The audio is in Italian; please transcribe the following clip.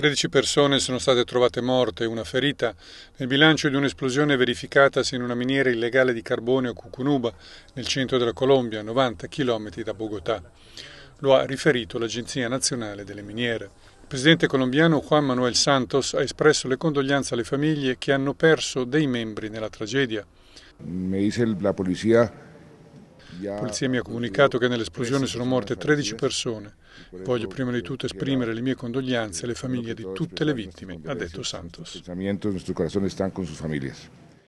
13 persone sono state trovate morte e una ferita nel bilancio di un'esplosione verificatasi in una miniera illegale di carbone a Cucunuba, nel centro della Colombia, a 90 km da Bogotà. Lo ha riferito l'Agenzia Nazionale delle Miniere. Il presidente colombiano Juan Manuel Santos ha espresso le condoglianze alle famiglie che hanno perso dei membri nella tragedia. Mi dice la polizia la polizia mi ha comunicato che nell'esplosione sono morte 13 persone. Voglio prima di tutto esprimere le mie condoglianze alle famiglie di tutte le vittime, ha detto Santos.